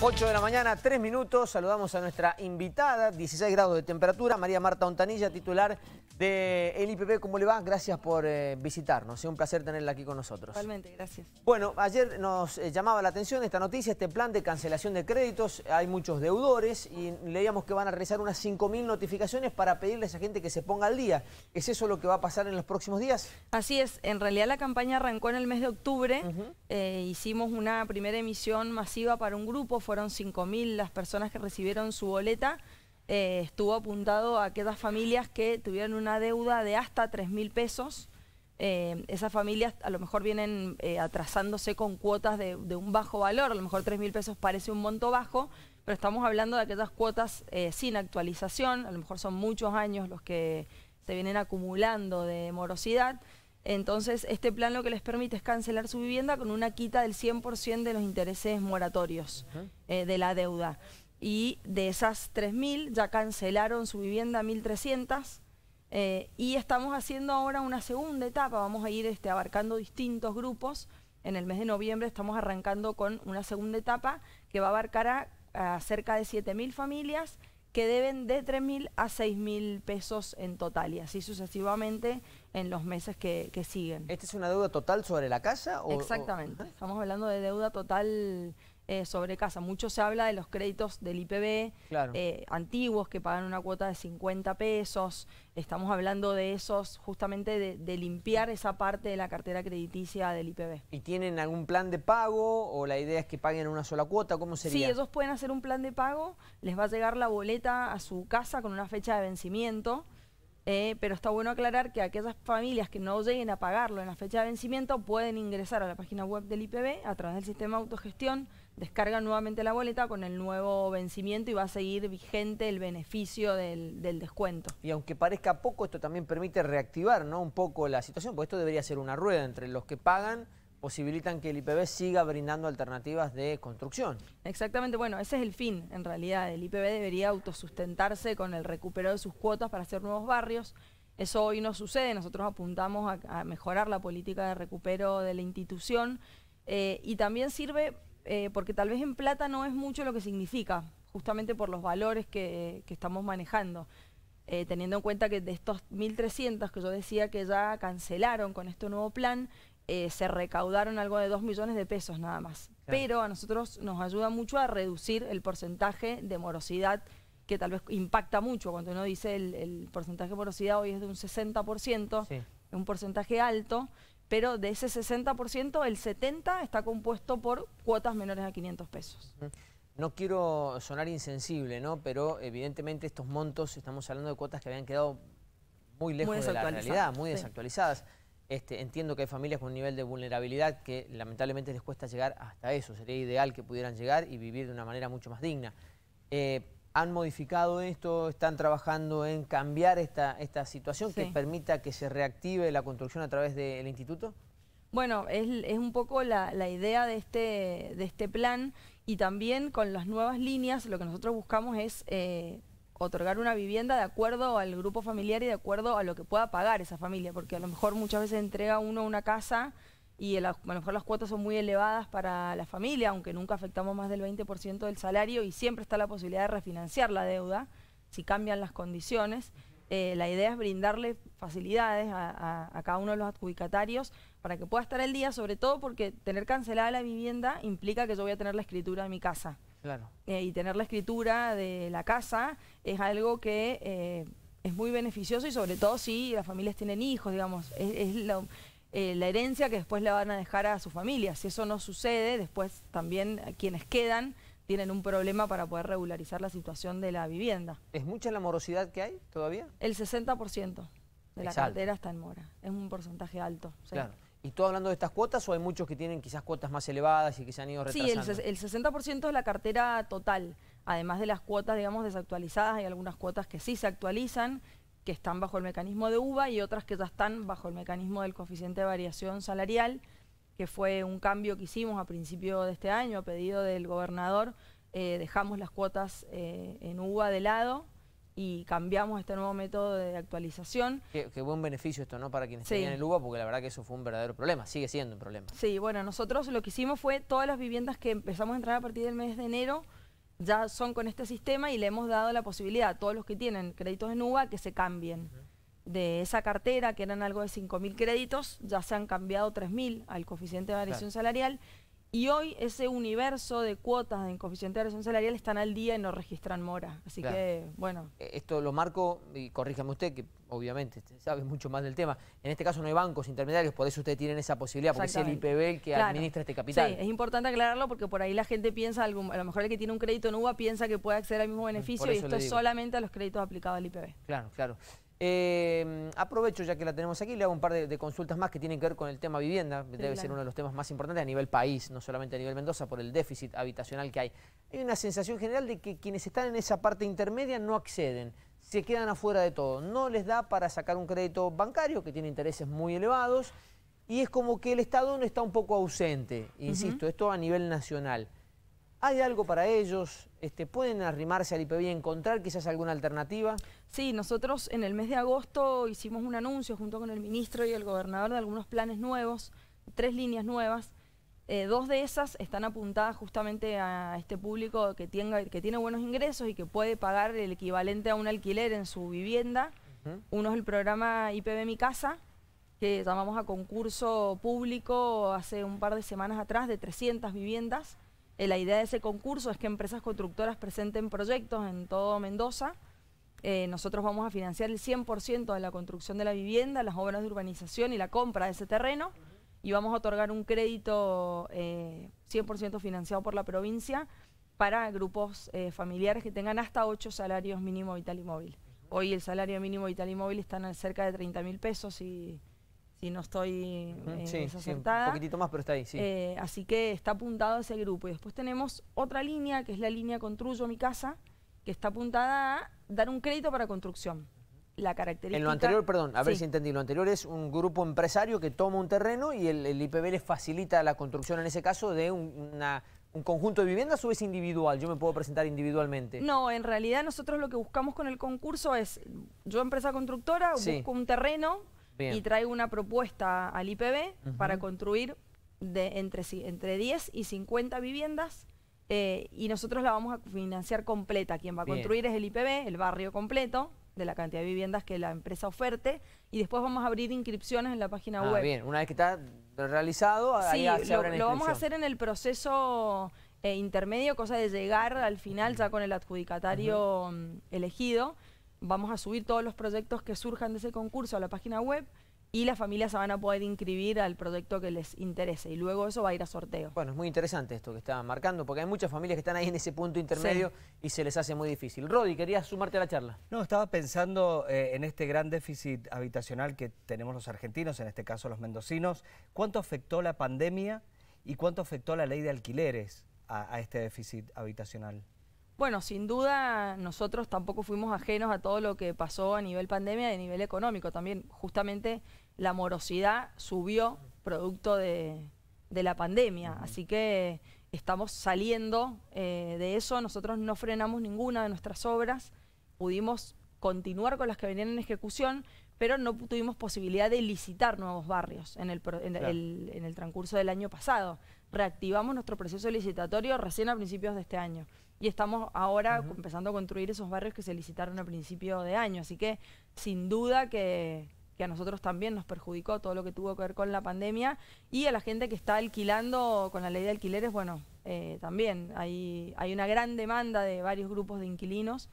8 de la mañana, 3 minutos, saludamos a nuestra invitada, 16 grados de temperatura, María Marta Ontanilla, titular de el IPP. ¿Cómo le va? Gracias por eh, visitarnos, es un placer tenerla aquí con nosotros. Igualmente, gracias. Bueno, ayer nos eh, llamaba la atención esta noticia, este plan de cancelación de créditos, hay muchos deudores y leíamos que van a realizar unas 5.000 notificaciones para pedirle a esa gente que se ponga al día. ¿Es eso lo que va a pasar en los próximos días? Así es, en realidad la campaña arrancó en el mes de octubre, eh, hicimos una primera emisión masiva para un grupo fueron 5.000 las personas que recibieron su boleta. Eh, estuvo apuntado a aquellas familias que tuvieron una deuda de hasta 3.000 pesos. Eh, esas familias a lo mejor vienen eh, atrasándose con cuotas de, de, un bajo valor, a lo mejor 3.000 pesos parece un monto bajo, pero estamos hablando de aquellas cuotas sin actualización, a lo mejor son muchos años los que se vienen acumulando de morosidad. Entonces, este plan lo que les permite es cancelar su vivienda con una quita del 100% de los intereses moratorios eh, de la deuda. Y de esas 3.000 ya cancelaron su vivienda 1.300 eh, y estamos haciendo ahora una segunda etapa. Vamos a ir este, abarcando distintos grupos. En el mes de noviembre estamos arrancando con una segunda etapa que va a abarcar a, a cerca de 7.000 familias que deben de 3.000 a 6.000 pesos en total y así sucesivamente en los meses que, que siguen. ¿Esta es una deuda total sobre la casa? Exactamente, estamos hablando de deuda total eh, sobre casa. Mucho se habla de los créditos del IPB eh, antiguos que pagan una cuota de 50 pesos. Estamos hablando de esos, justamente de, limpiar esa parte de la cartera crediticia del IPB. ¿Y tienen algún plan de pago o la idea es que paguen una sola cuota? ¿Cómo sería? Sí, ellos pueden hacer un plan de pago, les va a llegar la boleta a su casa con una fecha de vencimiento. Eh, pero está bueno aclarar que aquellas familias que no lleguen a pagarlo en la fecha de vencimiento pueden ingresar a la página web del IPB a través del sistema de autogestión, descargan nuevamente la boleta con el nuevo vencimiento y va a seguir vigente el beneficio del, descuento. Y aunque parezca poco, esto también permite reactivar ¿no? un poco la situación, porque esto debería ser una rueda entre los que pagan posibilitan que el IPB siga brindando alternativas de construcción. Exactamente, bueno, ese es el fin en realidad. El IPB debería autosustentarse con el recupero de sus cuotas para hacer nuevos barrios. Eso hoy no sucede, nosotros apuntamos a, mejorar la política de recupero de la institución eh, y también sirve eh, porque tal vez en plata no es mucho lo que significa, justamente por los valores que, estamos manejando. Eh, teniendo en cuenta que de estos 1.300 que yo decía que ya cancelaron con este nuevo plan, eh, se recaudaron algo de 2 millones de pesos nada más. Pero a nosotros nos ayuda mucho a reducir el porcentaje de morosidad que tal vez impacta mucho. Cuando uno dice el, porcentaje de morosidad hoy es de un 60%, un porcentaje alto, pero de ese 60% el 70% está compuesto por cuotas menores a 500 pesos. No quiero sonar insensible, ¿no? Pero evidentemente estos montos, estamos hablando de cuotas que habían quedado muy lejos de la realidad, muy desactualizadas. Este, entiendo que hay familias con un nivel de vulnerabilidad que lamentablemente les cuesta llegar hasta eso. Sería ideal que pudieran llegar y vivir de una manera mucho más digna. Eh, ¿Han modificado esto? ¿Están trabajando en cambiar esta, esta situación que permita que se reactive la construcción a través del instituto? Bueno, es, un poco la, idea de este, de este, plan y también con las nuevas líneas lo que nosotros buscamos es eh, otorgar una vivienda de acuerdo al grupo familiar y de acuerdo a lo que pueda pagar esa familia, porque a lo mejor muchas veces entrega uno una casa y a lo mejor las cuotas son muy elevadas para la familia, aunque nunca afectamos más del 20% del salario y siempre está la posibilidad de refinanciar la deuda si cambian las condiciones. Eh, la idea es brindarle facilidades a, a, cada uno de los adjudicatarios para que pueda estar el día, sobre todo porque tener cancelada la vivienda implica que yo voy a tener la escritura de mi casa. Eh, y tener la escritura de la casa es algo que eh, es muy beneficioso y sobre todo si las familias tienen hijos, digamos, es, eh, la herencia que después le van a dejar a su familia. Si eso no sucede, después también quienes quedan tienen un problema para poder regularizar la situación de la vivienda. ¿Es mucha la morosidad que hay todavía? El 60% de la cartera está en mora. Es un porcentaje alto. Claro. ¿Y tú hablando de estas cuotas o hay muchos que tienen quizás cuotas más elevadas y que se han ido retrasando? Sí, el, 60% es la cartera total, además de las cuotas, digamos, desactualizadas. Hay algunas cuotas que sí se actualizan, que están bajo el mecanismo de UVA y otras que ya están bajo el mecanismo del coeficiente de variación salarial, que fue un cambio que hicimos a principio de este año a pedido del gobernador. Eh, dejamos las cuotas eh, en uva de lado y cambiamos este nuevo método de actualización. Qué, buen beneficio esto, ¿no? Para quienes sí. en el UBA, porque la verdad que eso fue un verdadero problema, sigue siendo un problema. Sí, bueno, nosotros lo que hicimos fue todas las viviendas que empezamos a entrar a partir del mes de enero ya son con este sistema y le hemos dado la posibilidad a todos los que tienen créditos en UBA que se cambien. De esa cartera, que eran algo de 5.000 créditos, ya se han cambiado 3.000 al coeficiente de variación salarial y hoy ese universo de cuotas en coeficiente de agresión salarial están al día y no registran mora. Así que, bueno. Eh, esto lo marco, y corríjame usted, que obviamente sabe mucho más del tema. En este caso no hay bancos intermediarios, por eso usted tienen esa posibilidad, porque es el IPB que administra este capital. Sí, es importante aclararlo porque por ahí la gente piensa, a lo mejor el que tiene un crédito en UBA piensa que puede acceder al mismo beneficio y esto es solamente a los créditos aplicados al IPB. Claro, claro. Eh, aprovecho ya que la tenemos aquí, le hago un par de, consultas más que tienen que ver con el tema vivienda, debe ser uno de los temas más importantes a nivel país, no solamente a nivel Mendoza, por el déficit habitacional que hay. Hay una sensación general de que quienes están en esa parte intermedia no acceden, se quedan afuera de todo, no les da para sacar un crédito bancario que tiene intereses muy elevados y es como que el Estado no está un poco ausente, insisto, esto a nivel nacional. ¿Hay algo para ellos? Este, ¿Pueden arrimarse al IPB y encontrar quizás alguna alternativa? Sí, nosotros en el mes de agosto hicimos un anuncio junto con el ministro y el gobernador de algunos planes nuevos, tres líneas nuevas. Eh, dos de esas están apuntadas justamente a este público que, tenga, que tiene buenos ingresos y que puede pagar el equivalente a un alquiler en su vivienda. Uno es el programa IPB Mi Casa, que llamamos a concurso público hace un par de semanas atrás de 300 viviendas eh, la idea de ese concurso es que empresas constructoras presenten proyectos en todo Mendoza. Eh, nosotros vamos a financiar el 100% de la construcción de la vivienda, las obras de urbanización y la compra de ese terreno. Y vamos a otorgar un crédito 100% eh, financiado por la provincia para grupos familiares que tengan hasta 8 salarios mínimo vital y móvil. Hoy el salario mínimo vital y móvil está en cerca de 30 mil pesos y y no estoy eh, sí, un poquitito más, pero está ahí, sí. Eh, así que está apuntado a ese grupo. Y después tenemos otra línea, que es la línea Construyo mi casa, que está apuntada a dar un crédito para construcción. La característica... En lo anterior, perdón, a ver si entendí, lo anterior es un grupo empresario que toma un terreno y el, IPB les facilita la construcción, en ese caso, de un, conjunto de viviendas o es individual? Yo me puedo presentar individualmente. No, en realidad nosotros lo que buscamos con el concurso es, yo empresa constructora, busco un terreno y traigo una propuesta al IPB para construir de entre, entre 10 y 50 viviendas eh, y nosotros la vamos a financiar completa. Quien va a construir es el IPB, el barrio completo, de la cantidad de viviendas que la empresa oferte y después vamos a abrir inscripciones en la página ah, web. Bien, una vez que está realizado, sí, lo, vamos a hacer en el proceso eh, intermedio, cosa de llegar al final ya con el adjudicatario mm, elegido vamos a subir todos los proyectos que surjan de ese concurso a la página web y las familias se van a poder inscribir al proyecto que les interese y luego eso va a ir a sorteo. Bueno, es muy interesante esto que está marcando porque hay muchas familias que están ahí en ese punto intermedio y se les hace muy difícil. Rodi, querías sumarte a la charla. No, estaba pensando eh, en este gran déficit habitacional que tenemos los argentinos, en este caso los mendocinos. ¿Cuánto afectó la pandemia y cuánto afectó la ley de alquileres a, a este déficit habitacional? Bueno, sin duda nosotros tampoco fuimos ajenos a todo lo que pasó a nivel pandemia y a nivel económico. También justamente la morosidad subió producto de, la pandemia. Así que estamos saliendo eh, de eso. Nosotros no frenamos ninguna de nuestras obras. Pudimos continuar con las que venían en ejecución, pero no tuvimos posibilidad de licitar nuevos barrios en el, en el transcurso del año pasado. Reactivamos nuestro proceso licitatorio recién a principios de este año y estamos ahora empezando a construir esos barrios que se licitaron a principio de año. Así que sin duda que, que a nosotros también nos perjudicó todo lo que tuvo que ver con la pandemia y a la gente que está alquilando con la ley de alquileres, bueno, eh, también hay, hay una gran demanda de varios grupos de inquilinos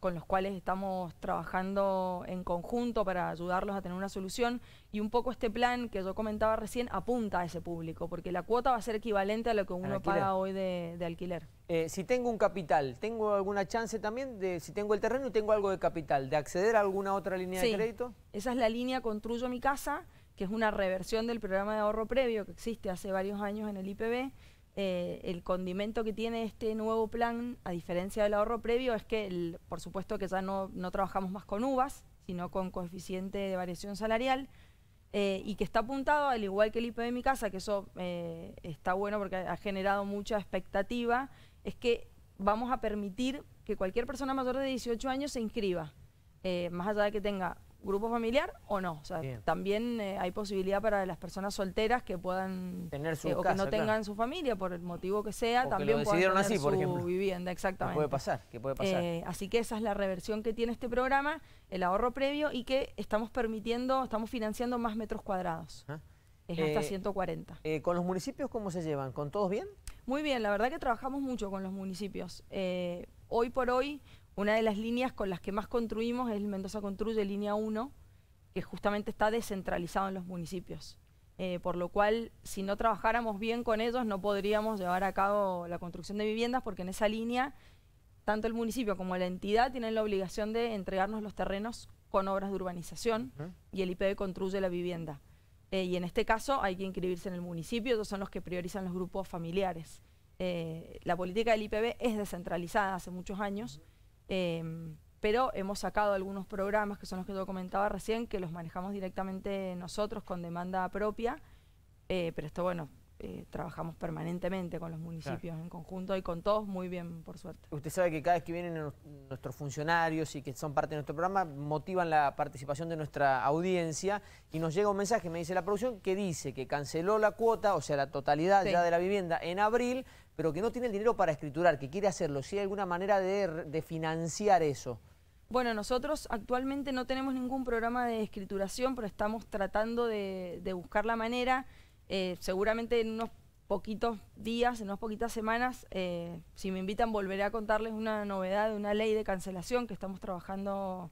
con los cuales estamos trabajando en conjunto para ayudarlos a tener una solución. Y un poco este plan que yo comentaba recién apunta a ese público, porque la cuota va a ser equivalente a lo que uno paga hoy de, alquiler. Eh, si tengo un capital, ¿tengo alguna chance también de, si tengo el terreno y tengo algo de capital, de acceder a alguna otra línea de crédito? Esa es la línea Construyo mi casa, que es una reversión del programa de ahorro previo que existe hace varios años en el IPB eh, el condimento que tiene este nuevo plan, a diferencia del ahorro previo, es que por supuesto que ya no, trabajamos más con uvas, sino con coeficiente de variación salarial, eh, y que está apuntado, al igual que el IP de mi casa, que eso eh, está bueno porque ha generado mucha expectativa, es que vamos a permitir que cualquier persona mayor de 18 años se inscriba, más allá de que tenga grupo familiar o no. también eh, hay posibilidad para las personas solteras que puedan tener su casa eh, o que no tengan su familia por el motivo que sea, también que decidieron así, por su vivienda, exactamente. puede pasar, eh, así que esa es la reversión que tiene este programa, el ahorro previo y que estamos permitiendo, estamos financiando más metros cuadrados. Es hasta 140. ¿Con los municipios cómo se llevan? ¿Con todos bien? Muy bien, la verdad que trabajamos mucho con los municipios. hoy por hoy una de las líneas con las que más construimos es el Mendoza Construye, línea 1, que justamente está descentralizado en los municipios. Eh, por lo cual, si no trabajáramos bien con ellos, no podríamos llevar a cabo la construcción de viviendas, porque en esa línea, tanto el municipio como la entidad tienen la obligación de entregarnos los terrenos con obras de urbanización y el IPB construye la vivienda. Eh, y en este caso hay que inscribirse en el municipio, estos son los que priorizan los grupos familiares. Eh, la política del IPB es descentralizada hace muchos años. Em, pero hemos sacado algunos programas que son los que yo comentaba recién, que los manejamos directamente nosotros con demanda propia, eh, pero esto, bueno, eh, trabajamos permanentemente con los municipios en conjunto y con todos muy bien, por suerte. Usted sabe que cada vez que vienen nuestros funcionarios y que son parte de nuestro programa, motivan la participación de nuestra audiencia y nos llega un mensaje, me dice la producción, que dice que canceló la cuota, o sea, la totalidad ya de la vivienda en abril, pero que no tiene el dinero para escriturar, que quiere hacerlo, si hay alguna manera de, financiar eso. Bueno, nosotros actualmente no tenemos ningún programa de escrituración, pero estamos tratando de, buscar la manera. Eh, seguramente en unos poquitos días, en unas poquitas semanas, eh, si me invitan, volveré a contarles una novedad de una ley de cancelación que estamos trabajando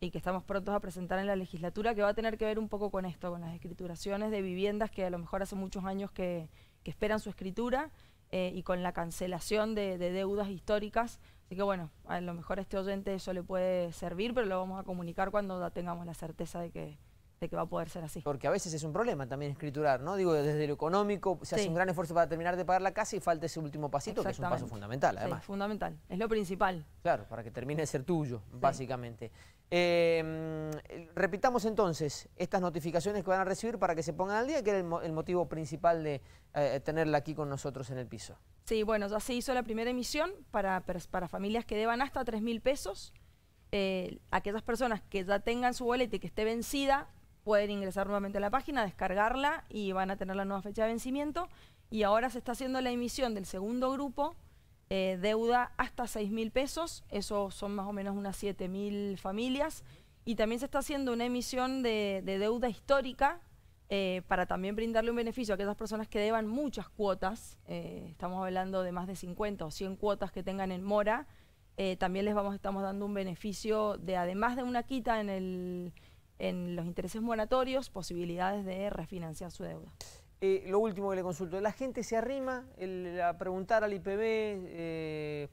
y que estamos prontos a presentar en la legislatura, que va a tener que ver un poco con esto, con las escrituraciones de viviendas que a lo mejor hace muchos años que esperan su escritura. Eh, y con la cancelación de, deudas históricas. Así que bueno, a lo mejor a este oyente eso le puede servir, pero lo vamos a comunicar cuando tengamos la certeza de que, de que va a poder ser así. Porque a veces es un problema también escriturar, ¿no? Digo, desde lo económico se hace un gran esfuerzo para terminar de pagar la casa y falta ese último pasito, que es un paso fundamental, además. Sí, fundamental, es lo principal. Claro, para que termine de ser tuyo, básicamente. Em, repitamos entonces estas notificaciones que van a recibir para que se pongan al día, que era el, motivo principal de eh, tenerla aquí con nosotros en el piso. Sí, bueno, ya se hizo la primera emisión para, familias que deban hasta 3 mil pesos. Eh, aquellas personas que ya tengan su boleta y que esté vencida pueden ingresar nuevamente a la página, descargarla y van a tener la nueva fecha de vencimiento. Y ahora se está haciendo la emisión del segundo grupo eh, deuda hasta 6 mil pesos, eso son más o menos unas 7 mil familias, y también se está haciendo una emisión de, deuda histórica eh, para también brindarle un beneficio a aquellas personas que deban muchas cuotas, eh, estamos hablando de más de 50 o 100 cuotas que tengan en mora, también les vamos, estamos dando un beneficio de, además de una quita en, el, en los intereses moratorios, posibilidades de refinanciar su deuda. Eh, lo último que le consulto, ¿la gente se arrima a preguntar al IPB? Eh,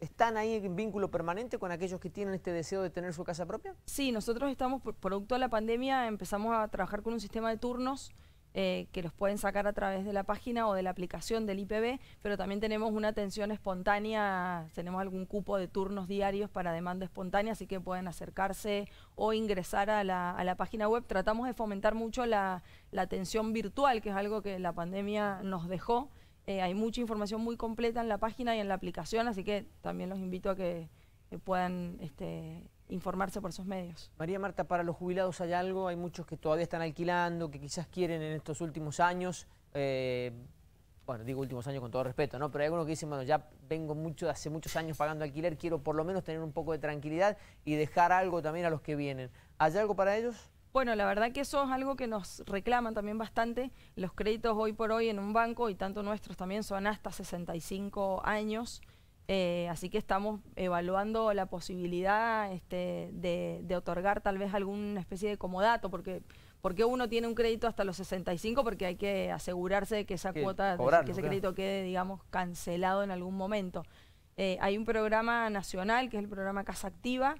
¿Están ahí en vínculo permanente con aquellos que tienen este deseo de tener su casa propia? Sí, nosotros estamos, producto de la pandemia, empezamos a trabajar con un sistema de turnos eh, que los pueden sacar a través de la página o de la aplicación del IPB, pero también tenemos una atención espontánea, tenemos algún cupo de turnos diarios para demanda espontánea, así que pueden acercarse o ingresar a la, página web. Tratamos de fomentar mucho la, atención virtual, que es algo que la pandemia nos dejó. Eh, hay mucha información muy completa en la página y en la aplicación, así que también los invito a que, eh, puedan este, informarse por sus medios. María Marta, para los jubilados hay algo, hay muchos que todavía están alquilando, que quizás quieren en estos últimos años, eh, bueno, digo últimos años con todo respeto, ¿no? Pero hay algunos que dicen, bueno, ya vengo mucho, hace muchos años pagando alquiler, quiero por lo menos tener un poco de tranquilidad y dejar algo también a los que vienen. ¿Hay algo para ellos? Bueno, la verdad que eso es algo que nos reclaman también bastante. Los créditos hoy por hoy en un banco, y tanto nuestros también, son hasta 65 años. Eh, así que estamos evaluando la posibilidad este, de, otorgar tal vez alguna especie de comodato, porque, porque uno tiene un crédito hasta los 65, porque hay que asegurarse de que esa cuota, que ese crédito quede, digamos, cancelado en algún momento. Eh, hay un programa nacional, que es el programa Casa Activa,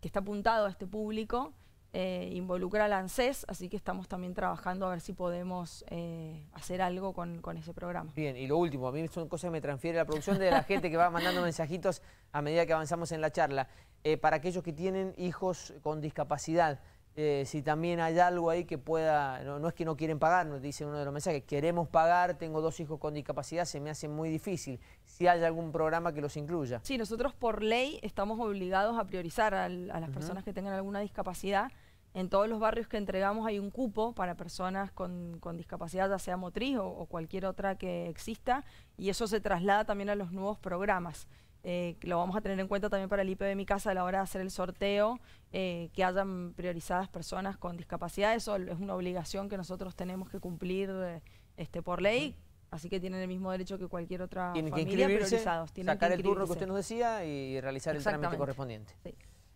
que está apuntado a este público, eh, involucra al ANSES, así que estamos también trabajando a ver si podemos eh, hacer algo con, ese programa. Bien, y lo último, a mí son cosas que me transfiere la producción de la gente que va mandando mensajitos a medida que avanzamos en la charla. Eh, para aquellos que tienen hijos con discapacidad, eh, si también hay algo ahí que pueda, no, es que no quieren pagar, nos dice uno de los mensajes, queremos pagar, tengo dos hijos con discapacidad, se me hace muy difícil, si hay algún programa que los incluya. Sí, nosotros por ley estamos obligados a priorizar a, las personas que tengan alguna discapacidad, en todos los barrios que entregamos hay un cupo para personas con, discapacidad, ya sea motriz o, cualquier otra que exista, y eso se traslada también a los nuevos programas. Eh, lo vamos a tener en cuenta también para el IP de mi casa a la hora de hacer el sorteo, eh, que hayan priorizadas personas con discapacidad. Eso es una obligación que nosotros tenemos que cumplir eh, este, por ley. Así que tienen el mismo derecho que cualquier otra familia priorizados. Tienen sacar el turno que usted nos decía y realizar el trámite correspondiente.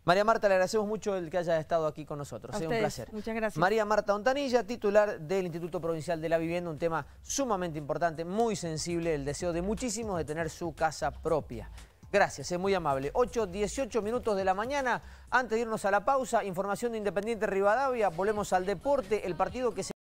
María Marta, le agradecemos mucho el que haya estado aquí con nosotros. Es ¿eh? un placer. Muchas gracias. María Marta Ontanilla, titular del Instituto Provincial de la Vivienda, un tema sumamente importante, muy sensible, el deseo de muchísimos de tener su casa propia. Gracias, es muy amable. 8, 18 minutos de la mañana. Antes de irnos a la pausa, información de Independiente Rivadavia, volvemos al deporte, el partido que se...